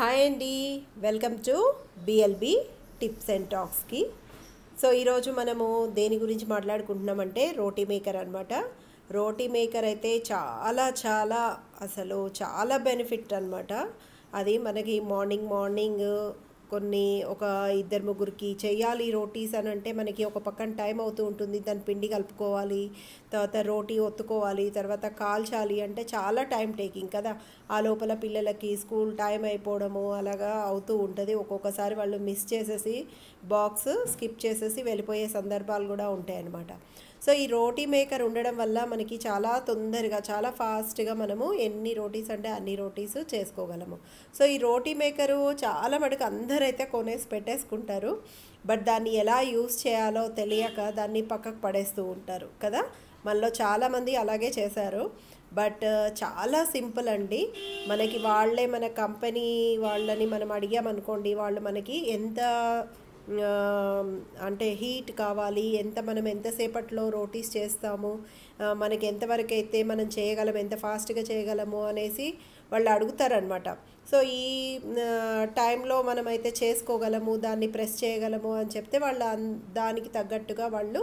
hi అండి welcome to BLB tips and టాక్స్కి so ఈరోజు మనము దేని గురించి మాట్లాడుకుంటున్నామంటే రోటీ మేకర్ అనమాట రోటీ మేకర్ అయితే చాలా చాలా అసలు చాలా బెనిఫిట్ అనమాట అది మనకి మార్నింగ్ మార్నింగ్ కొన్ని ఒక ఇద్దరు ముగ్గురికి చేయాలి రోటీస్ అని అంటే మనకి ఒక పక్కన టైం అవుతూ ఉంటుంది దాని పిండి కలుపుకోవాలి తర్వాత రోటీ ఒత్తుకోవాలి తర్వాత కాల్చాలి అంటే చాలా టైం టేకింగ్ కదా ఆ లోపల పిల్లలకి స్కూల్ టైం అయిపోవడము అలాగా అవుతూ ఉంటుంది ఒక్కొక్కసారి వాళ్ళు మిస్ చేసేసి బాక్స్ స్కిప్ చేసేసి వెళ్ళిపోయే సందర్భాలు కూడా ఉంటాయన్నమాట సో ఈ రోటీ మేకర్ ఉండడం వల్ల మనకి చాలా తొందరగా చాలా ఫాస్ట్గా మనము ఎన్ని రోటీస్ అంటే అన్ని రోటీస్ చేసుకోగలము సో ఈ రోటీ మేకరు చాలా మటుకు అందరైతే కొనేసి పెట్టేసుకుంటారు బట్ దాన్ని ఎలా యూస్ చేయాలో తెలియక దాన్ని పక్కకు పడేస్తూ ఉంటారు కదా మనలో చాలామంది అలాగే చేశారు బట్ చాలా సింపుల్ అండి మనకి వాళ్ళే మన కంపెనీ వాళ్ళని మనం అడిగామనుకోండి వాళ్ళు మనకి ఎంత అంటే హీట్ కావాలి ఎంత మనం ఎంతసేపట్లో రోటీస్ చేస్తాము మనకి ఎంతవరకు అయితే మనం చేయగలం ఎంత ఫాస్ట్గా చేయగలము అనేసి వాళ్ళు అడుగుతారనమాట సో ఈ టైంలో మనమైతే చేసుకోగలము దాన్ని ప్రెస్ చేయగలము అని చెప్తే వాళ్ళు దానికి తగ్గట్టుగా వాళ్ళు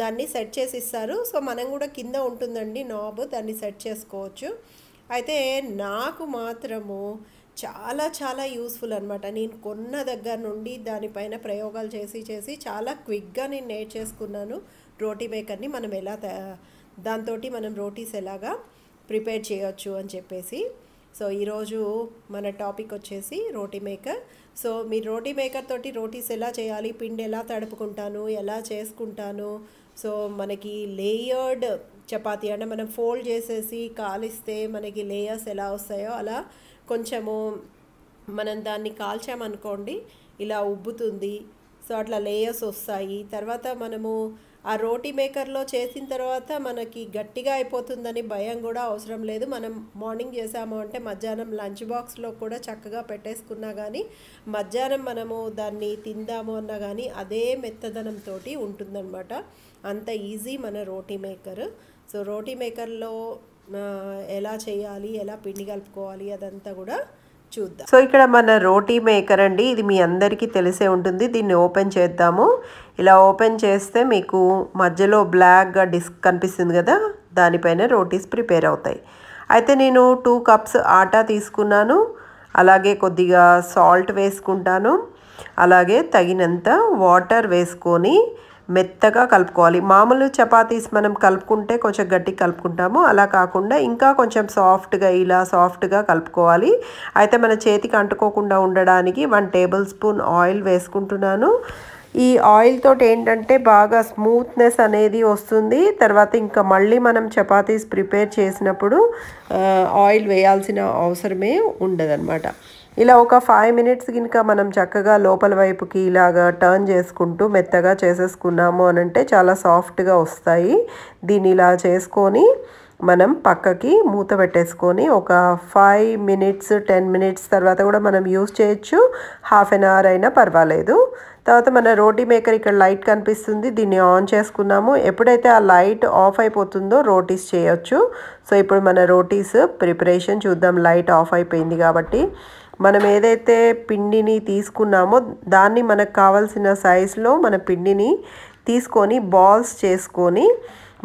దాన్ని సెట్ చేసి ఇస్తారు సో మనం కూడా కింద ఉంటుందండి నాబ్ దాన్ని సెట్ చేసుకోవచ్చు అయితే నాకు మాత్రము చాలా చాలా యూస్ఫుల్ అనమాట నేను కొన్న దగ్గర నుండి దానిపైన ప్రయోగాలు చేసి చేసి చాలా క్విక్గా నేను నేర్చేసుకున్నాను రోటీ మేకర్ని మనం ఎలా దాంతో మనం రోటీస్ ఎలాగా ప్రిపేర్ చేయొచ్చు అని చెప్పేసి సో ఈరోజు మన టాపిక్ వచ్చేసి రోటీ మేకర్ సో మీరు రోటీ మేకర్ తోటి రోటీస్ ఎలా చేయాలి పిండి ఎలా తడుపుకుంటాను ఎలా చేసుకుంటాను సో మనకి లేయర్డ్ చపాతీ అంటే మనం ఫోల్డ్ చేసేసి కాలిస్తే మనకి లేయర్స్ ఎలా వస్తాయో అలా కొంచెము మనం దాన్ని కాల్చామనుకోండి ఇలా ఉబ్బుతుంది సో అట్లా లేయర్స్ వస్తాయి తర్వాత మనము ఆ రోటీ మేకర్లో చేసిన తర్వాత మనకి గట్టిగా అయిపోతుందని భయం కూడా అవసరం లేదు మనం మార్నింగ్ చేసాము అంటే మధ్యాహ్నం లంచ్ బాక్స్లో కూడా చక్కగా పెట్టేసుకున్నా కానీ మధ్యాహ్నం మనము దాన్ని తిందాము అన్నా కానీ అదే మెత్తదనంతో ఉంటుందన్నమాట అంత ఈజీ మన రోటీ మేకర్ సో రోటీ మేకర్లో ఎలా చేయాలి ఎలా పిండి కలుపుకోవాలి అదంతా కూడా చూద్దాం సో ఇక్కడ మన రోటీ మేకర్ అండి ఇది మీ అందరికీ తెలిసే ఉంటుంది దీన్ని ఓపెన్ చేద్దాము ఇలా ఓపెన్ చేస్తే మీకు మధ్యలో బ్లాక్గా డిస్క్ కనిపిస్తుంది కదా దానిపైన రోటీస్ ప్రిపేర్ అవుతాయి అయితే నేను టూ కప్స్ ఆటా తీసుకున్నాను అలాగే కొద్దిగా సాల్ట్ వేసుకుంటాను అలాగే తగినంత వాటర్ వేసుకొని మెత్తగా కలుపుకోవాలి మామూలు చపాతీస్ మనం కలుపుకుంటే కొంచెం గట్టి కలుపుకుంటాము అలా కాకుండా ఇంకా కొంచెం సాఫ్ట్గా ఇలా సాఫ్ట్గా కలుపుకోవాలి అయితే మన చేతికి అంటుకోకుండా ఉండడానికి వన్ టేబుల్ స్పూన్ ఆయిల్ వేసుకుంటున్నాను ఈ ఆయిల్ తోటి ఏంటంటే బాగా స్మూత్నెస్ అనేది వస్తుంది తర్వాత ఇంకా మళ్ళీ మనం చపాతీస్ ప్రిపేర్ చేసినప్పుడు ఆయిల్ వేయాల్సిన అవసరమే ఉండదన్నమాట ఇలా ఒక ఫైవ్ మినిట్స్ కనుక మనం చక్కగా లోపల వైపుకి ఇలాగా టర్న్ చేసుకుంటూ మెత్తగా చేసేసుకున్నాము అని అంటే చాలా సాఫ్ట్గా వస్తాయి దీన్ని ఇలా చేసుకొని మనం పక్కకి మూత పెట్టేసుకొని ఒక ఫైవ్ మినిట్స్ టెన్ మినిట్స్ తర్వాత కూడా మనం యూస్ చేయొచ్చు హాఫ్ అన్ అవర్ అయినా పర్వాలేదు తర్వాత మన రోటీ మేకర్ ఇక్కడ లైట్ కనిపిస్తుంది దీన్ని ఆన్ చేసుకున్నాము ఎప్పుడైతే ఆ లైట్ ఆఫ్ అయిపోతుందో రోటీస్ చేయొచ్చు సో ఇప్పుడు మన రోటీస్ ప్రిపరేషన్ చూద్దాం లైట్ ఆఫ్ అయిపోయింది కాబట్టి మనం ఏదైతే పిండిని తీసుకున్నామో దాన్ని మనకు కావాల్సిన సైజులో మన పిండిని తీసుకొని బాల్స్ చేసుకొని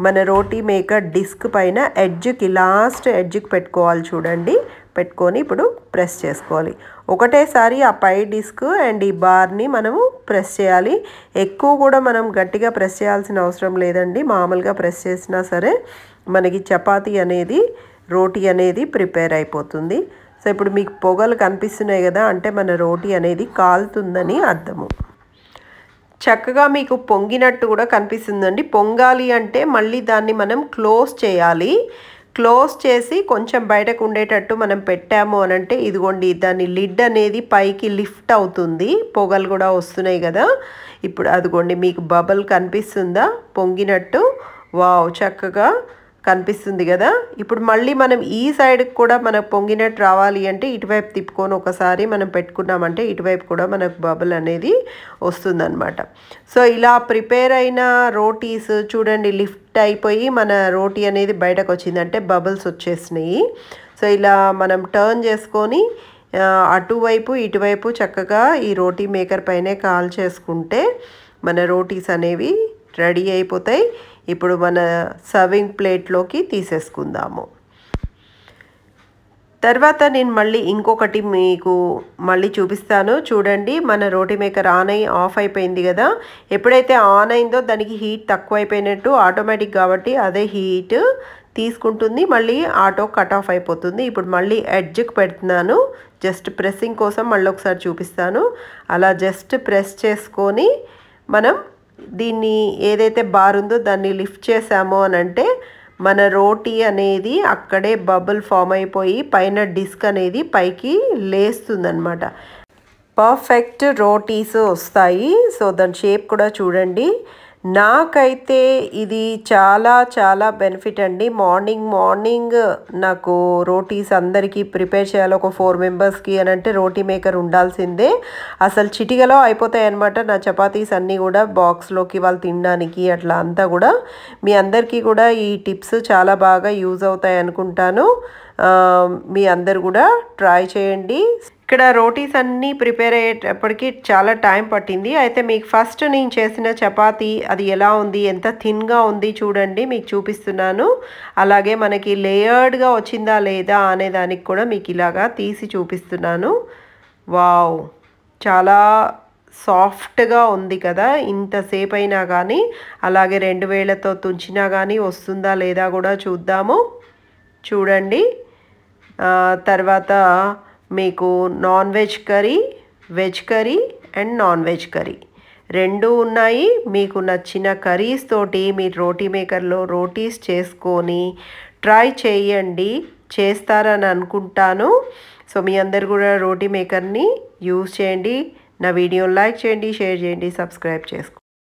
మన రోటీ మేకర్ డిస్క్ పైన ఎడ్జ్కి లాస్ట్ ఎడ్జ్కి పెట్టుకోవాలి చూడండి పెట్టుకొని ఇప్పుడు ప్రెస్ చేసుకోవాలి ఒకటేసారి ఆ పై డిస్క్ అండ్ ఈ బార్ని మనము ప్రెస్ చేయాలి ఎక్కువ కూడా మనం గట్టిగా ప్రెస్ చేయాల్సిన అవసరం లేదండి మామూలుగా ప్రెస్ చేసినా సరే మనకి చపాతీ అనేది రోటీ అనేది ప్రిపేర్ అయిపోతుంది సో ఇప్పుడు మీకు పొగలు కనిపిస్తున్నాయి కదా అంటే మన రోటీ అనేది కాలుతుందని అర్థము చక్కగా మీకు పొంగినట్టు కూడా కనిపిస్తుందండి పొంగాలి అంటే మళ్ళీ దాన్ని మనం క్లోజ్ చేయాలి క్లోజ్ చేసి కొంచెం బయటకు ఉండేటట్టు మనం పెట్టాము అని అంటే ఇదిగోండి దాని లిడ్ అనేది పైకి లిఫ్ట్ అవుతుంది పొగలు కూడా వస్తున్నాయి కదా ఇప్పుడు అదిగోండి మీకు బబల్ కనిపిస్తుందా పొంగినట్టు వావ్ చక్కగా కనిపిస్తుంది కదా ఇప్పుడు మళ్ళీ మనం ఈ సైడ్కి కూడా మనకు పొంగినట్టు రావాలి అంటే ఇటువైపు తిప్పుకొని ఒకసారి మనం పెట్టుకున్నామంటే ఇటువైపు కూడా మనకు బబుల్ అనేది వస్తుందన్నమాట సో ఇలా ప్రిపేర్ అయిన రోటీస్ చూడండి లిఫ్ట్ అయిపోయి మన రోటీ అనేది బయటకు వచ్చిందంటే బబుల్స్ వచ్చేసినాయి సో ఇలా మనం టర్న్ చేసుకొని అటువైపు ఇటువైపు చక్కగా ఈ రోటీ మేకర్ పైనే కాల్ చేసుకుంటే మన రోటీస్ అనేవి రెడీ అయిపోతాయి ఇప్పుడు మన సర్వింగ్ ప్లేట్లోకి తీసేసుకుందాము తర్వాత నేను మళ్ళీ ఇంకొకటి మీకు మళ్ళీ చూపిస్తాను చూడండి మన రోటీ మేకర్ ఆన్ అయి ఆఫ్ అయిపోయింది కదా ఎప్పుడైతే ఆన్ అయిందో దానికి హీట్ తక్కువ అయిపోయినట్టు ఆటోమేటిక్ కాబట్టి అదే హీట్ తీసుకుంటుంది మళ్ళీ ఆటో కట్ ఆఫ్ అయిపోతుంది ఇప్పుడు మళ్ళీ ఎడ్జ్కి పెడుతున్నాను జస్ట్ ప్రెస్సింగ్ కోసం మళ్ళీ ఒకసారి చూపిస్తాను అలా జస్ట్ ప్రెస్ చేసుకొని మనం దీన్ని ఏదైతే బార్ ఉందో దాన్ని లిఫ్ట్ చేసామో అని అంటే మన రోటీ అనేది అక్కడే బబుల్ ఫామ్ అయిపోయి పైన డిస్క్ అనేది పైకి లేస్తుందనమాట పర్ఫెక్ట్ రోటీస్ వస్తాయి సో దాని షేప్ కూడా చూడండి నాకైతే ఇది చాలా చాలా బెనిఫిట్ అండి మార్నింగ్ మార్నింగ్ నాకు రోటీస్ అందరికీ ప్రిపేర్ చేయాలి ఒక ఫోర్ మెంబర్స్కి అని అంటే రోటీ మేకర్ ఉండాల్సిందే అసలు చిటికలో అయిపోతాయన్నమాట నా చపాతీస్ అన్నీ కూడా బాక్స్లోకి వాళ్ళు తినడానికి అట్లా అంతా కూడా మీ అందరికీ కూడా ఈ టిప్స్ చాలా బాగా యూజ్ అవుతాయి అనుకుంటాను మీ అందరు కూడా ట్రై చేయండి ఇక్కడ రోటీస్ అన్నీ ప్రిపేర్ అయ్యేటప్పటికి చాలా టైం పట్టింది అయితే మీకు ఫస్ట్ నేను చేసిన చపాతి అది ఎలా ఉంది ఎంత థిన్గా ఉంది చూడండి మీకు చూపిస్తున్నాను అలాగే మనకి లేయర్డ్గా వచ్చిందా లేదా అనే దానికి కూడా మీకు ఇలాగా తీసి చూపిస్తున్నాను వావ్ చాలా సాఫ్ట్గా ఉంది కదా ఇంతసేపు అయినా కానీ అలాగే రెండు వేలతో తుంచినా కానీ వస్తుందా లేదా కూడా చూద్దాము చూడండి తర్వాత మీకు non veg curry veg curry and non veg curry రెండు ఉన్నాయి మీకు నచ్చిన కర్రీస్ తోటి మీరు రోటీ మేకర్లో రోటీస్ చేసుకొని ట్రై చేయండి చేస్తారని అనుకుంటాను సో మీ అందరు కూడా రోటీ మేకర్ని యూజ్ చేయండి నా వీడియోని లైక్ చేయండి షేర్ చేయండి సబ్స్క్రైబ్ చేసుకోండి